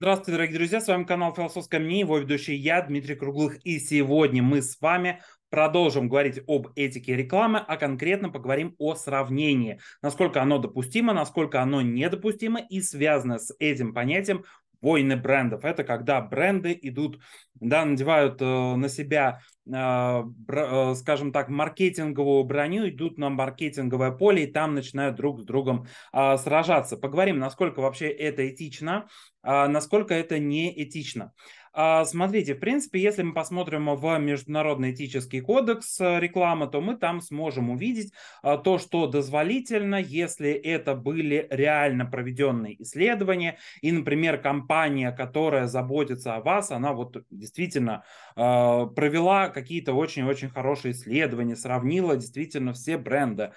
Здравствуйте, дорогие друзья, с вами канал «Философское мнение», его ведущий я, Дмитрий Круглых, и сегодня мы с вами продолжим говорить об этике рекламы, а конкретно поговорим о сравнении, насколько оно допустимо, насколько оно недопустимо, и связано с этим понятием войны брендов. Это когда бренды идут, да, надевают э, на себя, э, бр, э, скажем так, маркетинговую броню, идут на маркетинговое поле и там начинают друг с другом э, сражаться. Поговорим, насколько вообще это этично, э, насколько это неэтично. А, смотрите, в принципе, если мы посмотрим в Международный этический кодекс э, рекламы, то мы там сможем увидеть а, то, что дозволительно, если это были реально проведенные исследования, и, например, компания, которая заботится о вас, она вот действительно а, провела какие-то очень-очень хорошие исследования, сравнила действительно все бренды,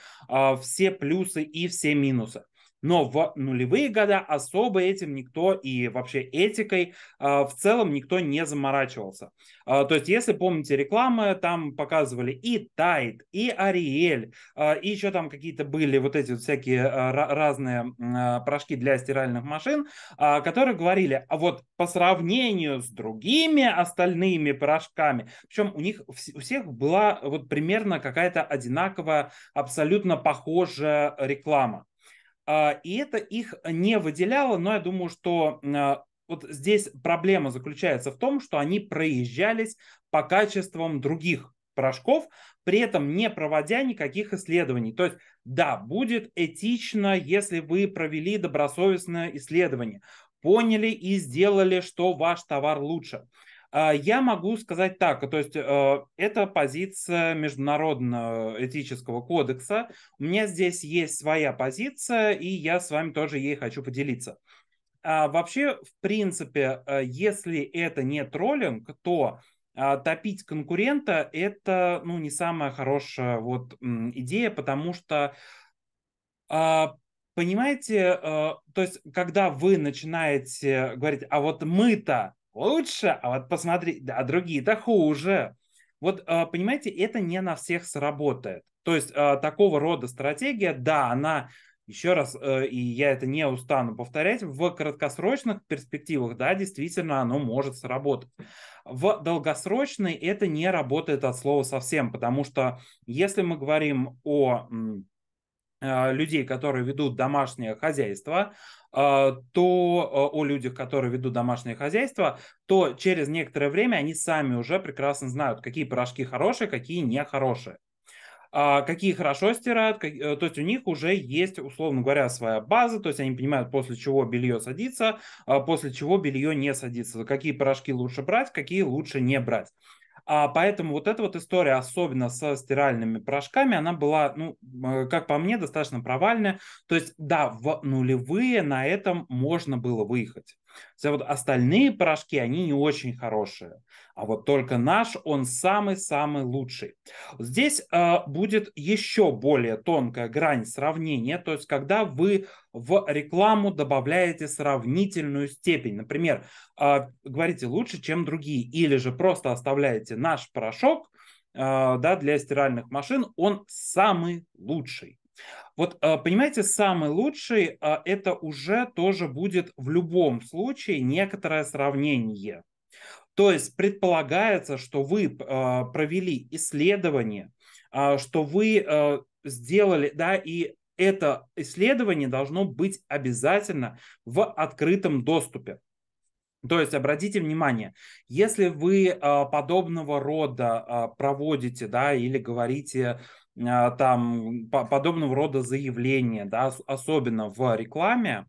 все плюсы и все минусы. Но в нулевые года особо этим никто и вообще этикой а, в целом никто не заморачивался. А, то есть, если помните рекламы, там показывали и Тайд, и Ариэль, и еще там какие-то были вот эти вот всякие а, разные порошки для стиральных машин, которые говорили, а вот по сравнению с другими остальными порошками, причем у них у всех была вот примерно какая-то одинаковая, абсолютно похожая реклама. А, и это их не выделяло, но я думаю, что э, вот здесь проблема заключается в том, что они проезжались по качествам других порошков, при этом не проводя никаких исследований. То есть, да, будет этично, если вы провели добросовестное исследование, поняли и сделали, что ваш товар лучше. А, я могу сказать так, то есть э, это позиция Международного этического кодекса. У меня здесь есть своя позиция, и я с вами тоже ей хочу поделиться. А, вообще, в принципе, э, если это не троллинг, то а, топить конкурента – это ну, не самая хорошая вот идея, потому что Понимаете, э, то есть, когда вы начинаете говорить, а вот мы-то лучше, а вот посмотри, а другие-то хуже. Вот, а, понимаете, это не на всех сработает. То есть а, такого рода стратегия, да, она, еще раз, э, и я это не устану повторять, в краткосрочных перспективах, да, действительно, оно может сработать. В долгосрочной это не работает от слова совсем, потому что если мы говорим о а, людей, которые ведут домашнее хозяйство, а, то а, о людях, которые ведут домашнее хозяйство, то через некоторое время они сами уже прекрасно знают, какие порошки хорошие, какие нехорошие. Какие хорошо стирают, э, то есть у них уже есть, условно говоря, своя база, то есть они понимают, после чего белье садится, после чего белье не садится, какие порошки лучше брать, какие лучше не брать. А Поэтому вот эта вот история, особенно со стиральными порошками, она была, ну, как по мне, достаточно провальная. То есть, да, в нулевые на этом можно было выехать. Все вот остальные порошки, они не очень хорошие. А вот только наш, он самый-самый лучший. Здесь э, будет еще более тонкая грань сравнения. То есть, когда вы в рекламу добавляете сравнительную степень. Например, э, говорите лучше, чем другие. Или же просто оставляете наш порошок э, да, для стиральных машин. Он самый лучший. Вот, а, понимаете, самый лучший а, – это уже тоже будет в любом случае некоторое сравнение. То есть предполагается, что вы а, провели исследование, что вы сделали, да, и это исследование должно быть обязательно в открытом доступе. То есть обратите внимание, если вы подобного рода проводите, да, или говорите а, там подобного рода заявления, да, особенно в рекламе.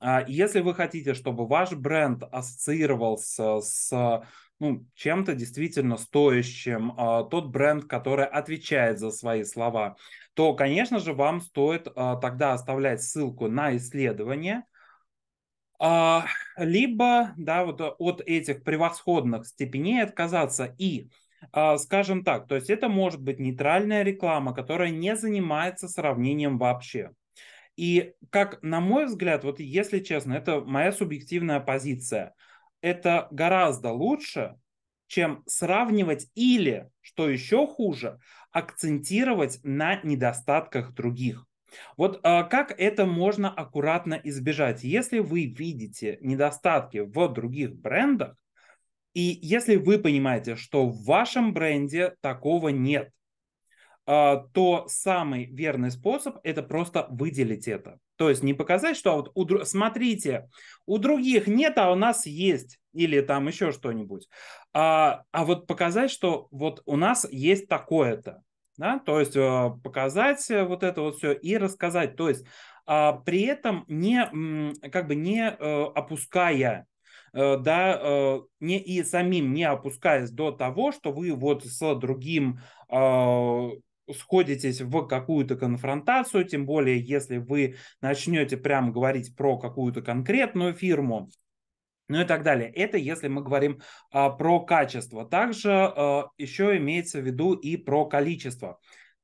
А, если вы хотите, чтобы ваш бренд ассоциировался с ну, чем-то действительно стоящим, а, тот бренд, который отвечает за свои слова, то, конечно же, вам стоит тогда оставлять ссылку на исследование, либо да, вот от этих превосходных степеней отказаться и а, скажем так, то есть это может быть нейтральная реклама, которая не занимается сравнением вообще. И как, на мой взгляд, вот если честно, это моя субъективная позиция, это гораздо лучше, чем сравнивать или, что еще хуже, акцентировать на недостатках других. Вот а, как это можно аккуратно избежать? Если вы видите недостатки в других брендах, и если вы понимаете, что в вашем бренде такого нет, а, то самый верный способ – это просто выделить это. То есть не показать, что а вот у, смотрите, у других нет, а у нас есть, или там еще что-нибудь. А, а вот показать, что вот у нас есть такое-то. Да? То есть а, показать э, вот это вот все и рассказать. То есть при этом не, как бы не э, опуская Э, да, э, не и самим не опускаясь до того, что вы вот с другим а, сходитесь в какую-то конфронтацию, тем более если вы начнете прям говорить про какую-то конкретную фирму, ну и так далее. Это если мы говорим а, про качество. Также а, еще имеется в виду и про количество.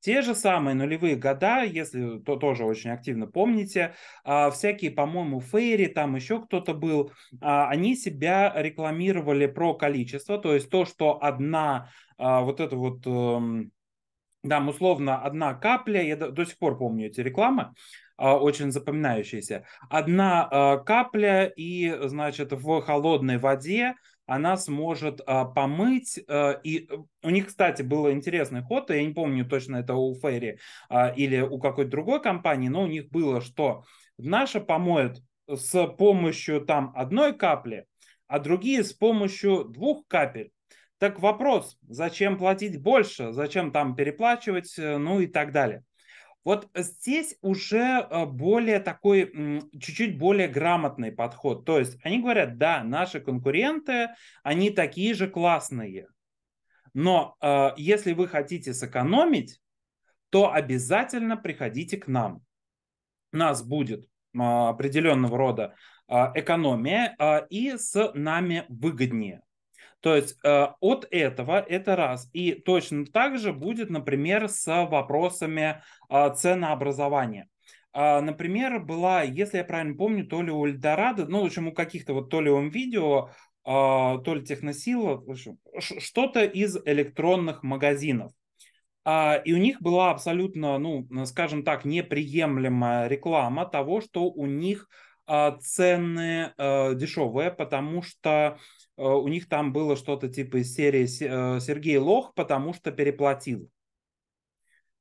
Те же самые нулевые года, если то тоже очень активно помните, а, всякие, по-моему, Фейри, там еще кто-то был, а, они себя рекламировали про количество, то есть то, что одна а, вот эта вот да, эм, условно одна капля, я до, до сих пор помню эти рекламы, очень запоминающиеся. Одна капля и, значит, в холодной воде она сможет а, помыть. А, и э, у них, кстати, был интересный ход, я не помню точно это у Ферри а, или у какой-то другой компании, но у них было, что наша помоет с помощью там одной капли, а другие с помощью двух капель. Так вопрос, зачем платить больше, зачем там переплачивать, э, ну и так далее. Вот здесь уже э, более такой, чуть-чуть более грамотный подход. То есть они говорят, да, наши конкуренты, они такие же классные. Но э, если вы хотите сэкономить, то обязательно приходите к нам. У нас будет определенного рода э, экономия э, и с нами выгоднее. То есть э, от этого это раз. И точно так же будет, например, с вопросами э, ценообразования. Э, например, была, если я правильно помню, то ли у Эльдорадо, ну, в общем, у каких-то вот то ли он видео, э, то ли техносила, что-то из электронных магазинов. Э, и у них была абсолютно, ну, скажем так, неприемлемая реклама того, что у них а, цены а, дешевые, потому что э, у них там было что-то типа из серии э, Сергей Лох, потому что переплатил.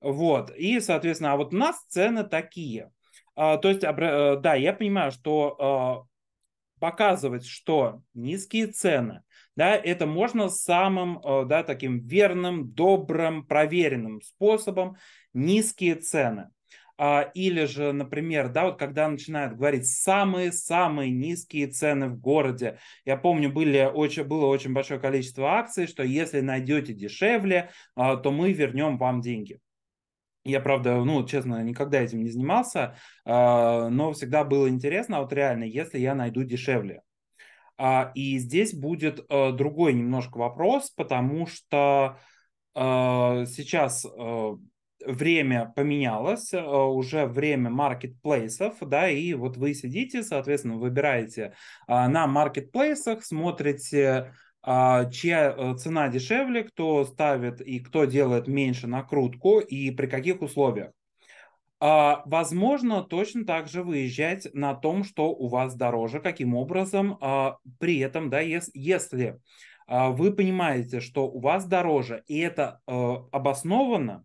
Вот. И, соответственно, а вот у нас цены такие. А, то есть, э, да, я понимаю, что показывать, что низкие цены, да, это можно самым, да, таким верным, добрым, проверенным способом низкие цены. А, или же, например, да, вот когда начинают говорить самые-самые низкие цены в городе. Я помню, были очень, было очень большое количество акций, что если найдете дешевле, а, то мы вернем вам деньги. Я, правда, ну, честно, никогда этим не занимался, а, но всегда было интересно, вот реально, если я найду дешевле. И здесь будет другой немножко вопрос, потому что сейчас время поменялось, э, уже время маркетплейсов, да, и вот вы сидите, соответственно, выбираете а, на маркетплейсах, смотрите, а, чья э, цена дешевле, кто ставит и кто делает меньше накрутку и при каких условиях. А, возможно, точно так же выезжать на том, что у вас дороже, каким образом, при этом, да, если вы понимаете, что у вас дороже, и это э, обосновано,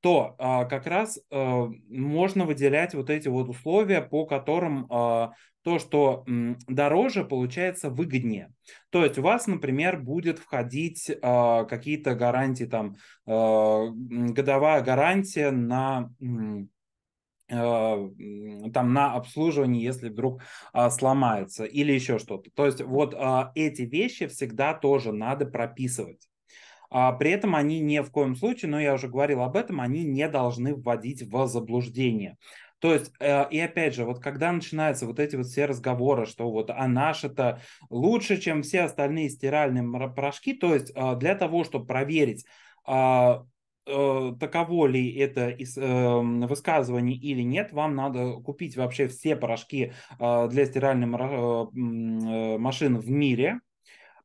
то а, как раз а, можно выделять вот эти вот условия, по которым а, то, что м, дороже, получается выгоднее. То есть у вас, например, будет входить а, какие-то гарантии, там а, годовая гарантия на а, там на обслуживание, если вдруг а, сломается или еще что-то. То есть вот а, эти вещи всегда тоже надо прописывать. А при этом они ни в коем случае, но я уже говорил об этом, они не должны вводить в заблуждение. То есть, э, и опять же, вот когда начинаются вот эти вот все разговоры, что вот а наш это лучше, чем все остальные стиральные порошки, то есть а, для того, чтобы проверить, а, э, таково ли это эм, высказывание или нет, вам надо купить вообще все порошки для стиральной э, машины в мире,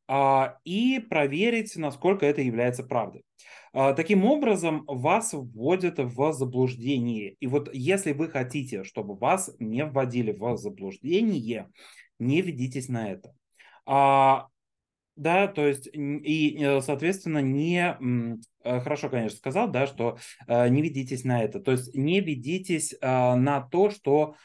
а, и проверить, насколько это является правдой. А, таким образом, вас вводят в заблуждение. И вот если вы хотите, чтобы вас не вводили в заблуждение, не ведитесь на это. А, да, то есть, и, э, соответственно, не... Э, хорошо, конечно, сказал, да, что э, не ведитесь на это. То есть не ведитесь на то, что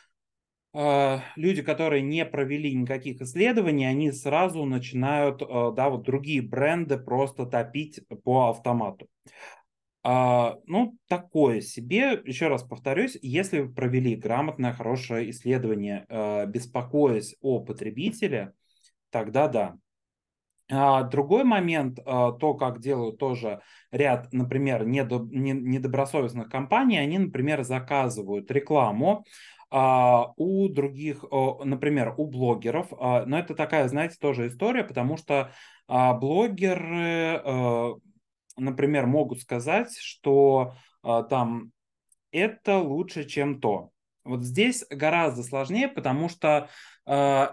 а, люди, которые не провели никаких исследований, они сразу начинают, а, да, вот другие бренды просто топить по автомату. А, ну, такое себе, еще раз повторюсь, если вы провели грамотное, хорошее исследование, беспокоясь о потребителе, тогда да. Другой момент, то, как делают тоже ряд, например, недобросовестных компаний, они, например, заказывают рекламу, а у других, например, у блогеров, а, но это такая, знаете, тоже история, потому что а, блогеры, э, например, могут сказать, что а, там это лучше, чем то. Вот здесь гораздо сложнее, потому что э,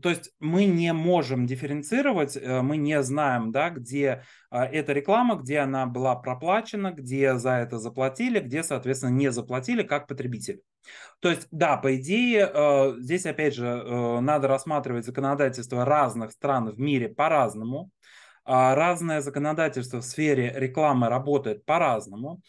то есть мы не можем дифференцировать, э, мы не знаем, да, где а, эта реклама, где она была проплачена, где за это заплатили, где, соответственно, не заплатили как потребитель. То есть, да, по идее, э, здесь, опять же, э, надо рассматривать законодательство разных стран в мире по-разному. А разное законодательство в сфере рекламы работает по-разному.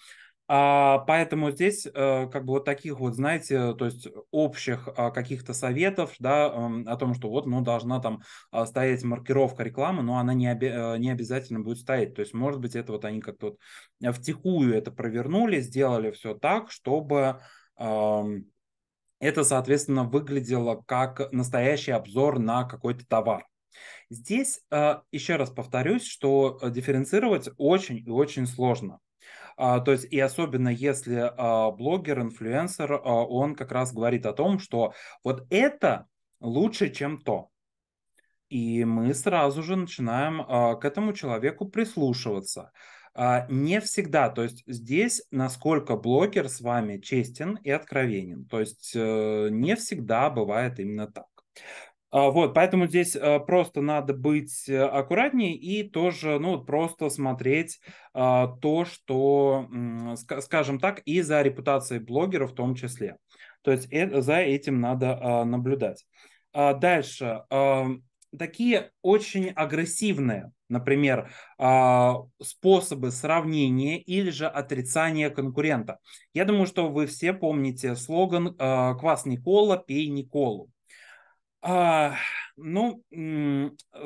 А, поэтому здесь э, как бы вот таких вот, знаете, то есть общих а, каких-то советов, да, о том, что вот, ну, должна там а, стоять маркировка рекламы, но она не, обе- э, не обязательно будет стоять. То есть, может быть, это вот они как-то вот э, втихую это провернули, сделали все так, чтобы это, соответственно, выглядело как настоящий обзор на какой-то товар. Здесь еще раз повторюсь, что дифференцировать очень и очень сложно. А, то есть и особенно если а, блогер, инфлюенсер, а, он как раз говорит о том, что вот это лучше, чем то. И мы сразу же начинаем к этому человеку прислушиваться. Не всегда, то есть здесь насколько блогер с вами честен и откровенен, то есть э, не всегда бывает именно так. А, вот, поэтому здесь э, просто надо быть э, аккуратнее и тоже, ну, просто смотреть а, то, что, скажем так, и за репутацией блогера в том числе. То есть э, за этим надо а, наблюдать. Дальше. Такие очень агрессивные, например, способы сравнения или же отрицания конкурента. Я думаю, что вы все помните слоган «Квас Никола, пей Николу». А, ну,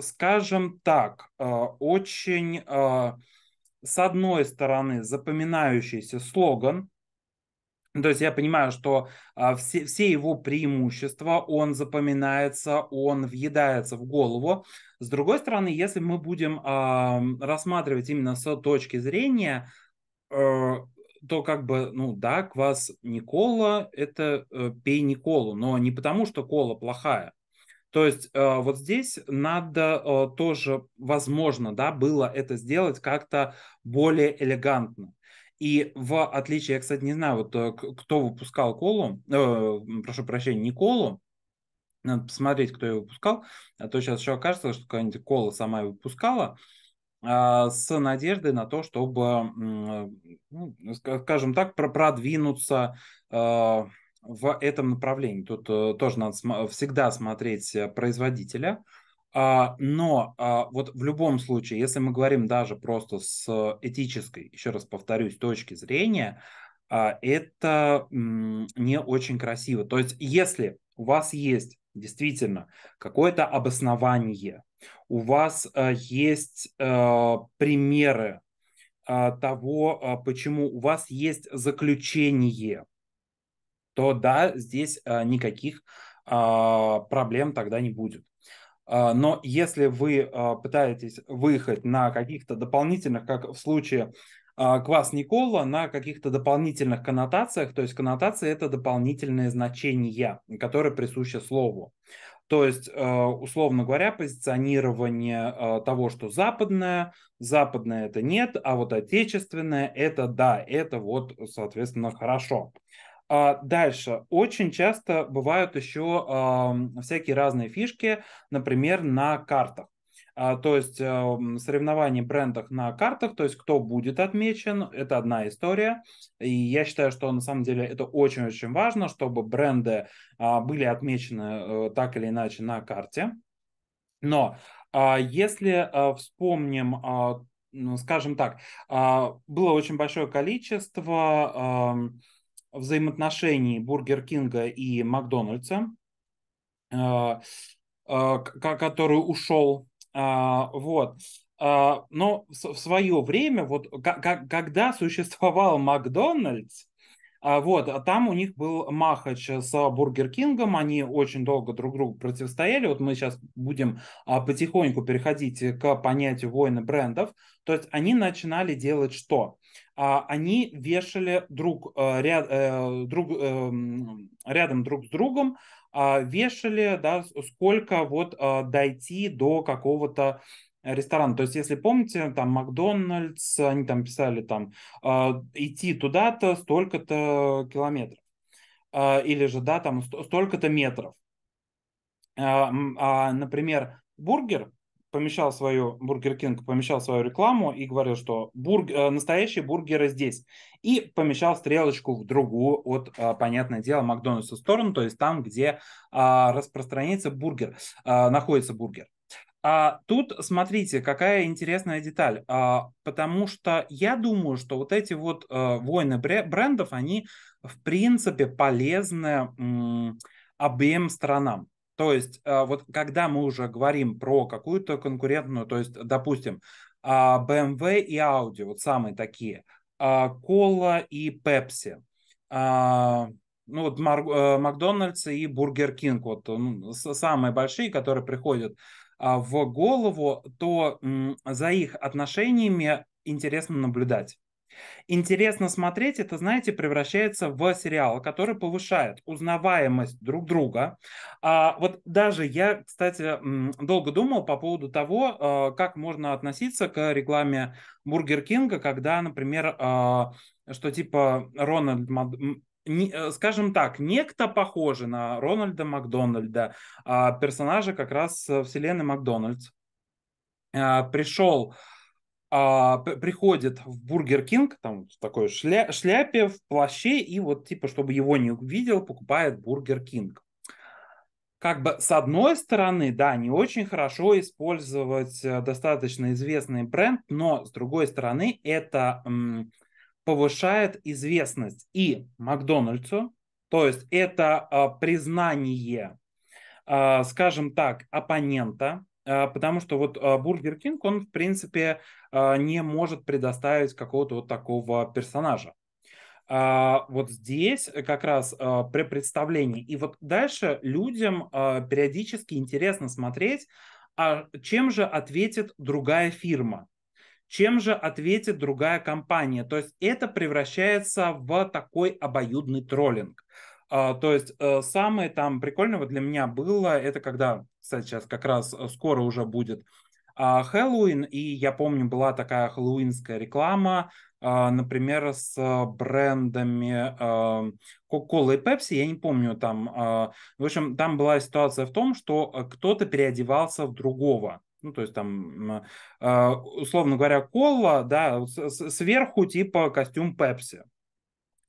скажем так, а, очень, а, с одной стороны, запоминающийся слоган. Ну, то есть я понимаю, что а, все, все его преимущества, он запоминается, он въедается в голову. С другой стороны, если мы будем рассматривать именно с точки зрения э, то как бы, ну да, квас не кола, это э, пей не колу, но не потому, что кола плохая, то есть э, вот здесь надо э, тоже, возможно, да, было это сделать как-то более элегантно. И в отличие, я, кстати, не знаю, вот э, кто выпускал колу, э, прошу прощения, не колу, надо посмотреть, кто ее выпускал, а то сейчас еще окажется, что какая-нибудь кола сама выпускала, э, с надеждой на то, чтобы, э, ну, скажем так, продвинуться э, в этом направлении. Тут э, тоже надо см всегда смотреть э, производителя. А, но а, вот в любом случае, если мы говорим даже просто с этической, еще раз повторюсь, точки зрения, а, это не очень красиво. То есть, если у вас есть действительно какое-то обоснование, у вас э, есть примеры того, почему у вас есть заключение, то да, здесь э, никаких а, проблем тогда не будет. А, но если вы а, пытаетесь выехать на каких-то дополнительных, как в случае квас Никола, на каких-то дополнительных коннотациях, то есть коннотации – это дополнительные значения, которые присущи слову. То есть, э, условно говоря, позиционирование э, того, что западное, западное – это нет, а вот отечественное – это да, это вот, соответственно, хорошо. А дальше. Очень часто бывают еще а, всякие разные фишки, например, на картах. А, то есть а, эм, соревнования брендов на картах, то есть кто будет отмечен, это одна история. И я считаю, что на самом деле это очень-очень важно, чтобы бренды а, были отмечены э, так или иначе на карте. Но а, если э, вспомним, а, ну, скажем так, а, было очень большое количество взаимоотношений Бургер Кинга и Макдональдса, а, а, который ушел. А, вот. Но в свое время, вот, когда существовал Макдональдс, вот, а там у них был Махач с Бургер Кингом, они очень долго друг другу противостояли. Вот мы сейчас будем потихоньку переходить к понятию войны брендов. То есть они начинали делать что? А, они вешали друг, э, ряд, э, друг, эм, рядом друг с другом, а, вешали, да, сколько вот а, дойти до какого-то ресторана. То есть, если помните, там Макдональдс, они там писали там идти туда-то столько-то километров. Или же, да, там столько-то метров. Например, бургер помещал свою, Бургер Кинг помещал свою рекламу и говорил, что бург, э, настоящие бургеры здесь. И помещал стрелочку в другую от, э, понятное дело, Макдональдса сторону, то есть там, где а, распространяется бургер, а, находится бургер. А тут смотрите, какая интересная деталь, а, потому что я думаю, что вот эти вот а, войны брендов, они в принципе полезны м, обеим сторонам. То есть а, вот когда мы уже говорим про какую-то конкурентную, то есть, допустим, а, BMW и Audi, вот самые такие, а, Кола и Pepsi, ну вот э, Макдональдс и Бургер Кинг, вот ну, самые большие, которые приходят в голову, то за их отношениями интересно наблюдать. Интересно смотреть, это, знаете, превращается в сериал, который повышает узнаваемость друг друга. А, вот даже я, кстати, долго думал по поводу того, а, как можно относиться к рекламе Бургер Кинга, когда, например, а, что типа Рональд э, скажем так, некто похожий на Рональда Макдональда, а персонажа как раз э, вселенной Макдональдс, пришел а, приходит в Бургер Кинг, там в такой шля шляпе, в плаще, и вот типа, чтобы его не увидел, покупает Бургер Кинг. Как бы с одной стороны, да, не очень хорошо использовать э, достаточно известный бренд, но с другой стороны, это повышает известность и Макдональдсу, то есть это а, признание, а, скажем так, оппонента, а, потому что вот а, Бургер Кинг, он, в принципе, а, не может предоставить какого-то вот такого персонажа. Вот здесь как раз при представлении. И вот дальше людям периодически интересно смотреть, а чем же ответит другая фирма, чем же ответит другая компания. То есть это превращается в такой обоюдный троллинг. А, то есть э, самое там прикольного для меня было, это когда, кстати, сейчас как раз э, скоро уже будет а, Хэллоуин, и я помню, была такая хэллоуинская реклама, а, например, с брендами Coca-Cola эм, и Pepsi, я не помню там. В общем, там была ситуация в том, что э, кто-то переодевался в другого. Ну, то есть там, условно говоря, кола, да, сверху типа костюм Пепси.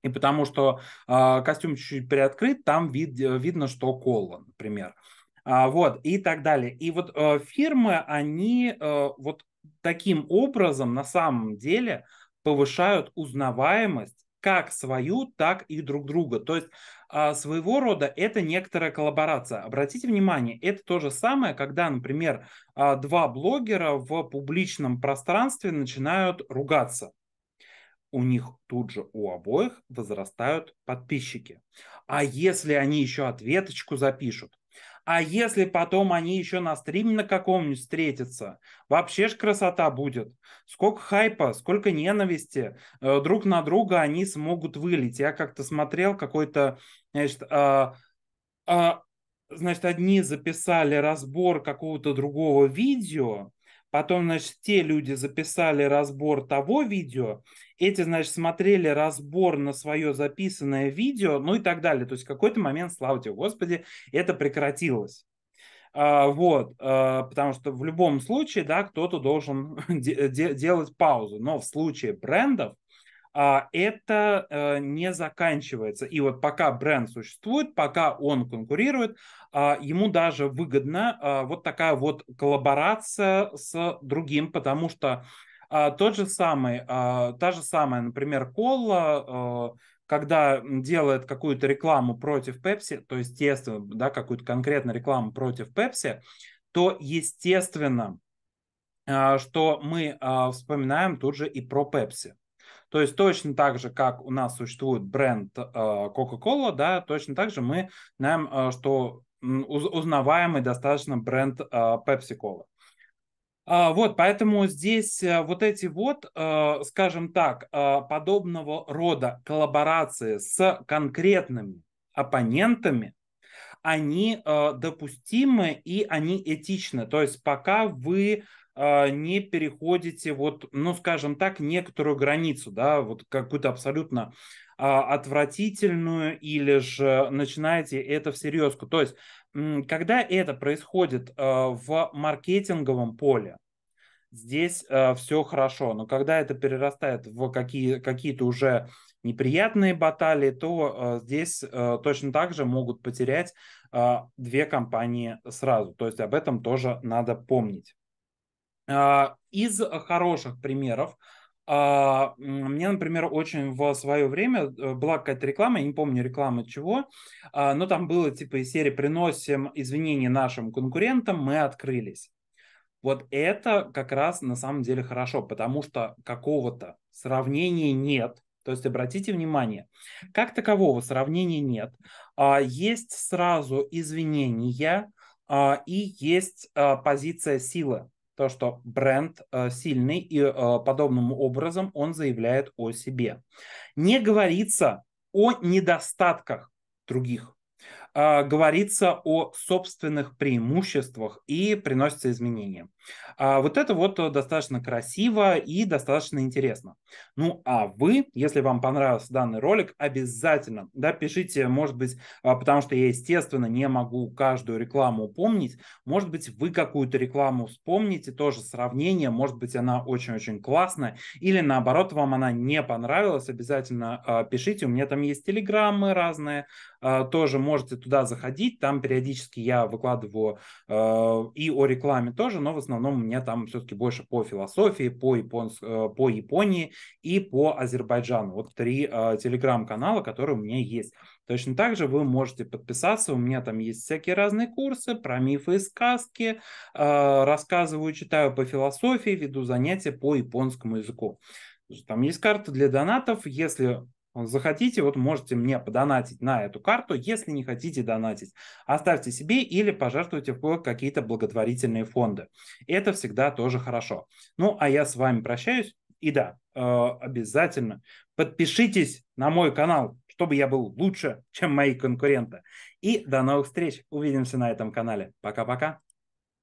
И потому что э, костюм чуть-чуть приоткрыт, там вид, э, видно, что кола, например. А, вот, и так далее. И вот э, фирмы, они э, вот таким образом на самом деле повышают узнаваемость как свою, так и друг друга. То есть э, своего рода это некоторая коллаборация. Обратите внимание, это то же самое, когда, например, э, два блогера в публичном пространстве начинают ругаться у них тут же у обоих возрастают подписчики. А если они еще ответочку запишут, а если потом они еще на стриме на каком-нибудь встретятся, вообще ж красота будет. Сколько хайпа, сколько ненависти. Э, друг на друга они смогут вылить. Я как-то смотрел какой-то, значит, а, а, значит, одни записали разбор какого-то другого видео, Потом, значит, те люди записали разбор того видео, эти, значит, смотрели разбор на свое записанное видео, ну и так далее. То есть в какой-то момент, слава тебе, Господи, это прекратилось. А, вот, а, потому что в любом случае, да, кто-то должен де- де- делать паузу. Но в случае брендов а это э, не заканчивается. И вот пока бренд существует, пока он конкурирует, а, ему даже выгодна вот такая вот коллаборация с другим, потому что а, тот же самый, та же самая, например, кола, э, когда делает какую-то рекламу против Пепси, то есть, естественно, да, какую-то конкретно рекламу против Пепси, то, естественно, что мы вспоминаем тут же и про Пепси. То есть точно так же, как у нас существует бренд э, Coca-Cola, да, точно так же мы знаем, э, что узнаваемый достаточно бренд Pepsi-Cola. Э, а, вот, поэтому здесь вот эти вот, скажем так, подобного рода коллаборации с конкретными оппонентами, они допустимы и они этичны. То есть пока вы а, не переходите, вот, ну, скажем так, некоторую границу, да, вот какую-то абсолютно а, отвратительную или же начинаете это всерьезку. То есть, когда это происходит а, в маркетинговом поле, здесь все хорошо, но когда это перерастает в какие, какие-то уже неприятные баталии, то здесь точно так же могут потерять две компании сразу. То есть об этом тоже надо помнить. А, из хороших примеров, а, мне, например, очень в свое время э, была какая-то реклама, я не помню рекламы чего, а, но там было типа из серии «Приносим извинения нашим конкурентам, мы открылись». Вот это как раз на самом деле хорошо, потому что какого-то сравнения нет. То есть обратите внимание, как такового сравнения нет. Есть сразу извинения и есть позиция силы то, что бренд э, сильный и э, подобным образом он заявляет о себе. Не говорится о недостатках других. Э, говорится о собственных преимуществах и приносится изменения. А вот это вот э, достаточно красиво и достаточно интересно. Ну а вы, если вам понравился данный ролик, обязательно да, пишите, может быть, а, потому что я, естественно, не могу каждую рекламу помнить, может быть, вы какую-то рекламу вспомните, тоже сравнение, может быть, она очень-очень классная, или наоборот, вам она не понравилась, обязательно а, пишите, у меня там есть телеграммы разные, а, тоже можете туда заходить, там периодически я выкладываю и о рекламе тоже, но в основном основном у меня там все-таки больше по философии, по, японс... Э, по Японии и по Азербайджану. Вот три э, телеграм-канала, которые у меня есть. Точно так же вы можете подписаться. У меня там есть всякие разные курсы про мифы и сказки. Э, рассказываю, читаю по философии, веду занятия по японскому языку. Там есть карта для донатов. Если Э, захотите, вот можете мне подонатить на эту карту. Если не хотите донатить, оставьте себе или пожертвуйте в какие-то благотворительные фонды. Это всегда тоже хорошо. Ну, а я с вами прощаюсь. И да, э, обязательно подпишитесь на мой канал, чтобы я был лучше, чем мои конкуренты. И до новых встреч. Увидимся на этом канале. Пока-пока.